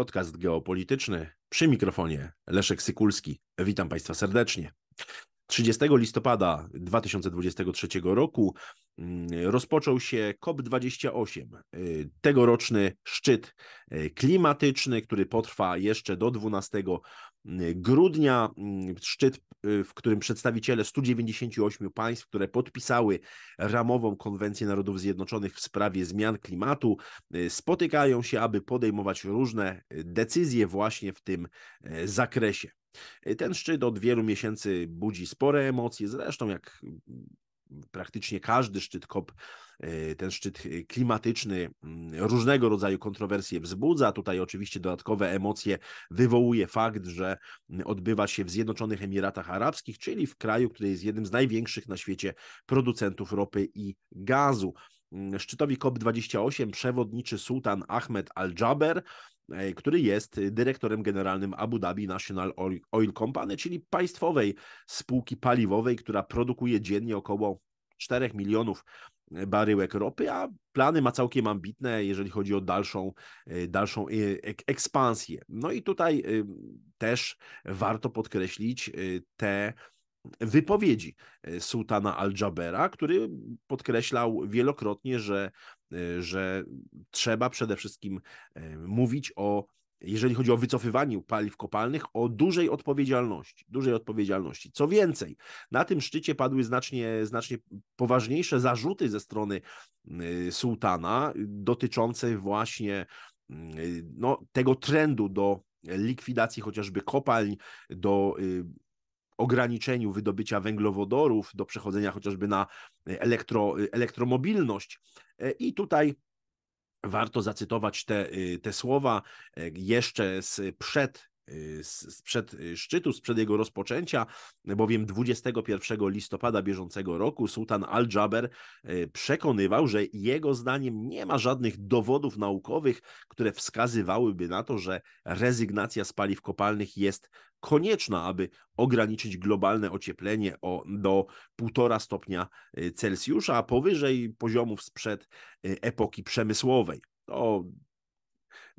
Podcast geopolityczny przy mikrofonie Leszek Sykulski. Witam Państwa serdecznie. 30 listopada 2023 roku mm, rozpoczął się COP28, y, tegoroczny szczyt y, klimatyczny, który potrwa jeszcze do 12 y, grudnia. Mm, szczyt, w którym przedstawiciele 198 państw, które podpisały ramową konwencję Narodów Zjednoczonych w sprawie zmian klimatu, spotykają się, aby podejmować różne decyzje właśnie w tym zakresie. Ten szczyt od wielu miesięcy budzi spore emocje, zresztą jak mm, praktycznie każdy szczyt COP, e, ten szczyt klimatyczny, mm, różnego rodzaju kontrowersje wzbudza. Tutaj oczywiście dodatkowe emocje wywołuje fakt, że mm, odbywa się w Zjednoczonych Emiratach Arabskich, czyli w kraju, który jest jednym z największych na świecie producentów ropy i gazu. Szczytowi COP28 przewodniczy sułtan Ahmed Al-Jaber. E, który jest dyrektorem generalnym Abu Dhabi National Oil Company, czyli państwowej spółki paliwowej, która produkuje dziennie około 4 milionów e, baryłek ropy, a plany ma całkiem ambitne, jeżeli chodzi o dalszą, e, dalszą ekspansję. No i tutaj też warto podkreślić te wypowiedzi e, sułtana Al-Dżabera, który podkreślał wielokrotnie, że, e, że trzeba przede wszystkim e, mówić o jeżeli chodzi o wycofywanie paliw kopalnych, o dużej odpowiedzialności, dużej odpowiedzialności. Co więcej, na tym szczycie padły znacznie, znacznie poważniejsze zarzuty ze strony sułtana dotyczące właśnie mm, no, tego trendu do likwidacji chociażby kopalń, do y, ograniczeniu wydobycia węglowodorów, do przechodzenia chociażby na e, elektro, e, elektromobilność. E, I tutaj warto zacytować te, te słowa jeszcze z przed sprzed szczytu, sprzed jego rozpoczęcia, bowiem 21 listopada bieżącego roku sułtan al-Jaber e, przekonywał, że jego zdaniem nie ma żadnych dowodów naukowych, które wskazywałyby na to, że rezygnacja z paliw kopalnych jest konieczna, aby ograniczyć globalne ocieplenie o, do 1,5 stopnia e, Celsjusza, a powyżej poziomów sprzed e, epoki przemysłowej. To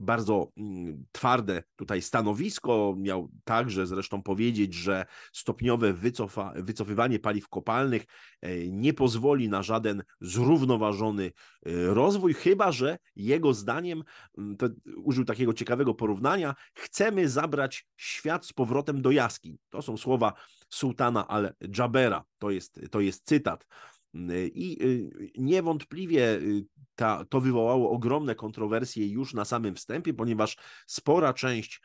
bardzo mm, twarde tutaj stanowisko. Miał także zresztą powiedzieć, że stopniowe wycofa, wycofywanie paliw kopalnych e, nie pozwoli na żaden zrównoważony e, rozwój, chyba że jego zdaniem, mm, to użył takiego ciekawego porównania, chcemy zabrać świat z powrotem do jaskiń. To są słowa sułtana al-Dżabera, to jest, to jest cytat. Mm, y, I y, niewątpliwie y, ta, to wywołało ogromne kontrowersje już na samym wstępie, ponieważ spora część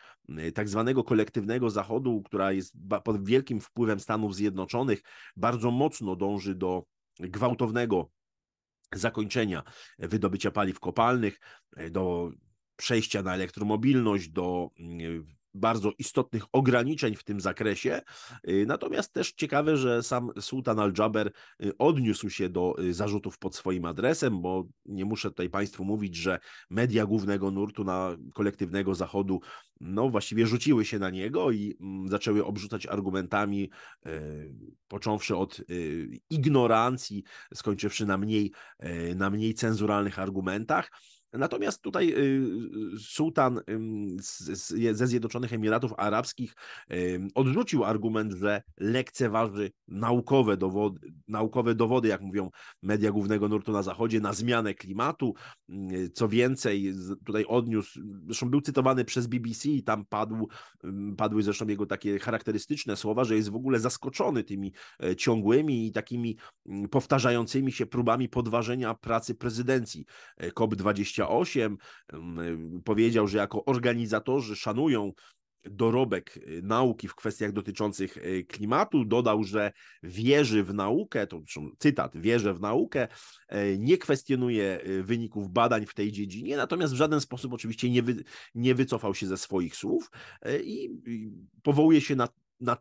tak zwanego kolektywnego Zachodu, która jest pod wielkim wpływem Stanów Zjednoczonych, bardzo mocno dąży do gwałtownego zakończenia wydobycia paliw kopalnych, do przejścia na elektromobilność, do bardzo istotnych ograniczeń w tym zakresie. Y, natomiast też ciekawe, że sam sułtan al-Jaber y, odniósł się do y, zarzutów pod swoim adresem, bo nie muszę tutaj Państwu mówić, że media głównego nurtu na kolektywnego zachodu no właściwie rzuciły się na niego i mm, zaczęły obrzucać argumentami, począwszy od ignorancji, skończywszy na mniej, na mniej cenzuralnych argumentach. Natomiast tutaj y, y, sułtan ze Zjednoczonych Emiratów Arabskich odrzucił argument, że lekceważy naukowe dowody, naukowe dowody, jak mówią media głównego nurtu na Zachodzie, na zmianę klimatu. Y, co więcej, tutaj odniósł, zresztą był cytowany przez BBC i tam padł, padły zresztą jego takie charakterystyczne słowa, że jest w ogóle zaskoczony tymi e, ciągłymi i takimi mm, powtarzającymi się próbami podważenia pracy prezydencji e, COP28 8 y, powiedział, że jako organizatorzy szanują dorobek y, nauki w kwestiach dotyczących y, klimatu. Dodał, że wierzy w naukę, to cytat, wierzę w naukę, e, nie kwestionuje wyników badań w tej dziedzinie, natomiast w żaden sposób oczywiście nie, wy, nie wycofał się ze swoich słów e, i powołuje się na na,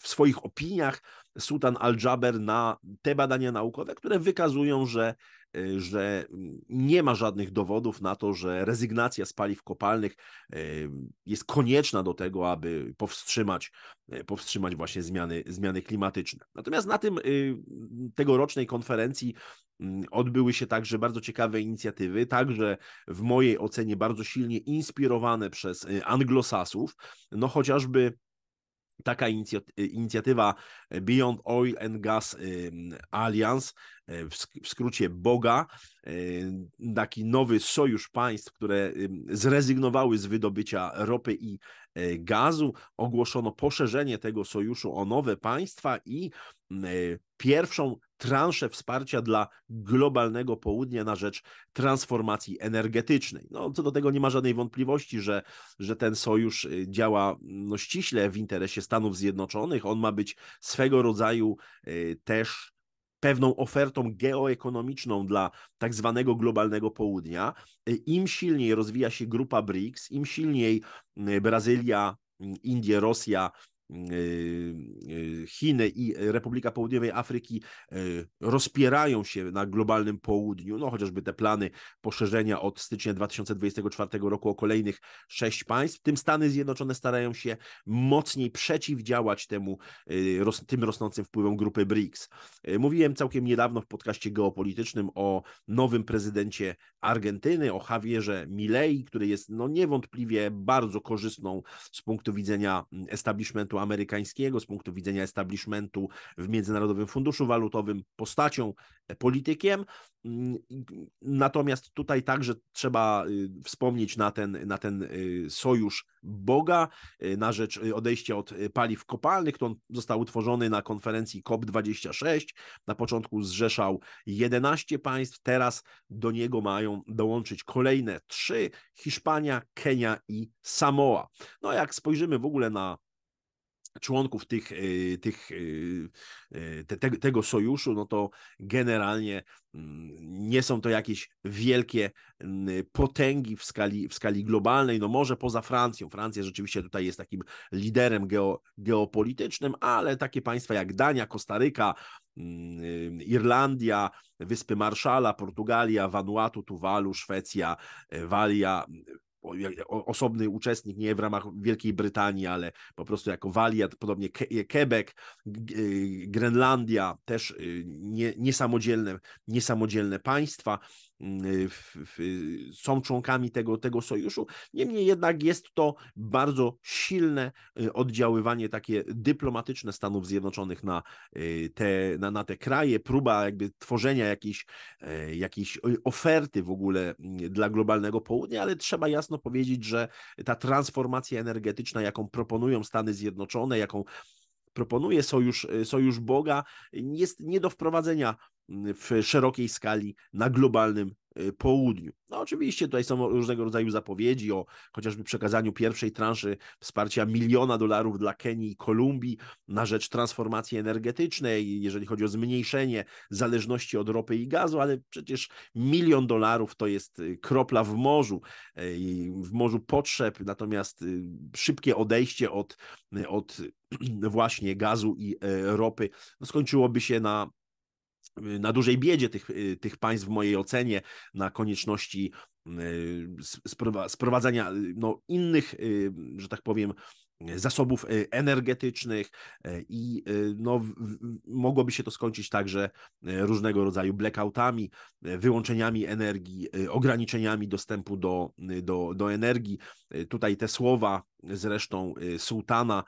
w swoich opiniach Sultan Al-Jaber na te badania naukowe, które wykazują, że, y, że nie ma żadnych dowodów na to, że rezygnacja z paliw kopalnych y, jest konieczna do tego, aby powstrzymać, y, powstrzymać właśnie zmiany, zmiany klimatyczne. Natomiast na tym tegorocznej konferencji odbyły się także bardzo ciekawe inicjatywy, także w mojej ocenie bardzo silnie inspirowane przez anglosasów, no chociażby Taka y, inicjatywa e, Beyond Oil and Gas Alliance, e, w skrócie BOGA, e, taki nowy sojusz państw, które zrezygnowały z wydobycia ropy i gazu. Ogłoszono poszerzenie tego sojuszu o nowe państwa i pierwszą transzę wsparcia dla globalnego południa na rzecz transformacji energetycznej. No, co do tego nie ma żadnej wątpliwości, że, że ten sojusz y, działa no, ściśle w interesie Stanów Zjednoczonych. On ma być swego rodzaju y, też pewną ofertą geoekonomiczną dla tak zwanego globalnego południa. Y, Im silniej rozwija się grupa BRICS, im silniej Brazylia, Indie, Rosja Y, y, Chiny i Republika Południowej Afryki y, rozpierają się na globalnym południu, no chociażby te plany poszerzenia od stycznia 2024 roku o kolejnych sześć państw, tym Stany Zjednoczone starają się mocniej przeciwdziałać temu, tym rosnącym wpływom grupy BRICS. Mówiłem całkiem niedawno w podcaście geopolitycznym o nowym prezydencie Argentyny, o Javierze Milei, który jest no niewątpliwie bardzo korzystną z punktu widzenia mm, establishmentu amerykańskiego, z punktu widzenia establishmentu w Międzynarodowym Funduszu Walutowym, postacią, e, politykiem. Mm, mm, natomiast tutaj także trzeba y, wspomnieć na ten, na ten y, sojusz Boga y, na rzecz odejścia od paliw kopalnych, on został utworzony na konferencji COP26. Na początku zrzeszał 11 państw, teraz do niego mają dołączyć kolejne trzy: Hiszpania, Kenia i Samoa. No, jak spojrzymy w ogóle na członków tych, e, tych, e, e, te, te, tego sojuszu, no to generalnie mm, nie są to jakieś wielkie potęgi w skali, w skali globalnej, no może poza Francją. Francja rzeczywiście tutaj jest takim liderem geo, geopolitycznym, ale takie państwa jak Dania, Kostaryka, mm, Irlandia, Wyspy Marszala, Portugalia, Vanuatu, Tuwalu, Szwecja, Walia, osobny uczestnik, nie w ramach Wielkiej Brytanii, ale po prostu jako Walia, podobnie Quebec, y, Grenlandia, też y, niesamodzielne, niesamodzielne państwa. Mm, y, w, w, są członkami tego, tego sojuszu. Niemniej jednak jest to bardzo silne y, oddziaływanie takie dyplomatyczne Stanów Zjednoczonych na y, te, na, na te kraje, próba jakby tworzenia jakiejś, e, jakiejś oferty w ogóle mm, dla globalnego południa, ale trzeba jasno powiedzieć, że ta transformacja energetyczna, jaką proponują Stany Zjednoczone, jaką proponuje sojusz, sojusz Boga, jest nie do wprowadzenia w szerokiej skali na globalnym y, południu. No oczywiście tutaj są różnego rodzaju zapowiedzi o chociażby przekazaniu pierwszej transzy wsparcia miliona dolarów dla Kenii i Kolumbii na rzecz transformacji energetycznej, jeżeli chodzi o zmniejszenie zależności od ropy i gazu, ale przecież milion dolarów to jest y, kropla w morzu, y, w morzu potrzeb, natomiast szybkie odejście od, od właśnie gazu i ropy no skończyłoby się na na dużej biedzie tych, y, tych państw, w mojej ocenie, na konieczności y, sprowadzania y, no, innych, że tak powiem, zasobów energetycznych i no, mogłoby się to skończyć także różnego rodzaju blackoutami, wyłączeniami energii, ograniczeniami dostępu do, do, do energii. Tutaj te słowa zresztą sułtana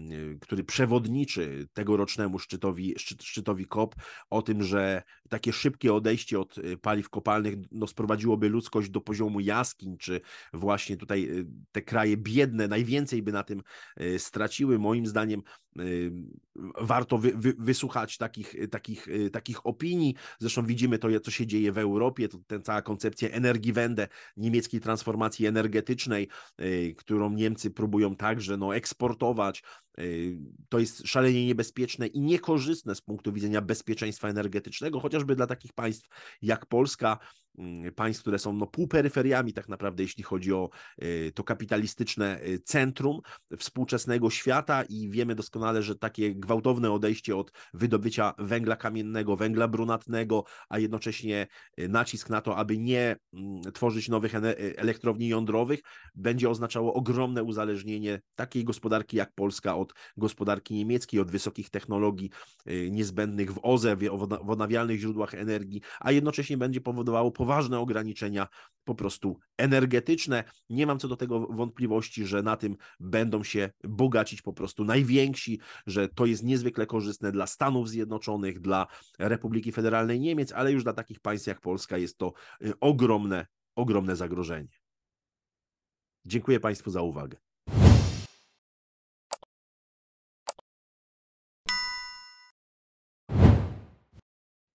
Y, który przewodniczy tegorocznemu szczytowi, szczyt, szczytowi COP, o tym, że takie szybkie odejście od y, paliw kopalnych no, sprowadziłoby ludzkość do poziomu jaskiń, czy właśnie tutaj y, te kraje biedne najwięcej by na tym straciły. Moim zdaniem Y, warto wy, wy, wysłuchać takich, y, takich, y, takich opinii. Zresztą widzimy to, co się dzieje w Europie, to ten, cała koncepcja Energiewende, niemieckiej transformacji energetycznej, którą Niemcy próbują także no, eksportować Y, to jest szalenie niebezpieczne i niekorzystne z punktu widzenia bezpieczeństwa energetycznego, chociażby dla takich państw jak Polska, mm, państw, które są no, półperyferiami tak naprawdę, jeśli chodzi o y, to kapitalistyczne y, centrum współczesnego świata i wiemy doskonale, że takie gwałtowne odejście od wydobycia węgla kamiennego, węgla brunatnego, a jednocześnie nacisk na to, aby nie mm, tworzyć nowych elektrowni jądrowych, będzie oznaczało ogromne uzależnienie takiej gospodarki jak Polska od gospodarki niemieckiej, od wysokich technologii y, niezbędnych w OZE, w odnawialnych źródłach energii, a jednocześnie będzie powodowało poważne ograniczenia po prostu energetyczne. Nie mam co do tego wątpliwości, że na tym będą się bogacić po prostu najwięksi, że to jest niezwykle korzystne dla Stanów Zjednoczonych, dla Republiki Federalnej Niemiec, ale już dla takich państw jak Polska jest to y, ogromne, ogromne zagrożenie. Dziękuję Państwu za uwagę.